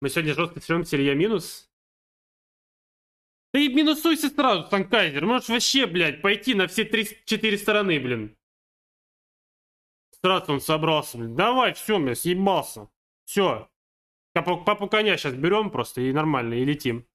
Мы сегодня жестко тянемся, Илья минус. Да и минусуйся сразу, Санкайзер. Можешь вообще, блядь, пойти на все три, четыре стороны, блин. Сразу он собрался, блин. Давай, все, блядь, съебался. Все. Папу, папу коня сейчас берем просто и нормально, и летим.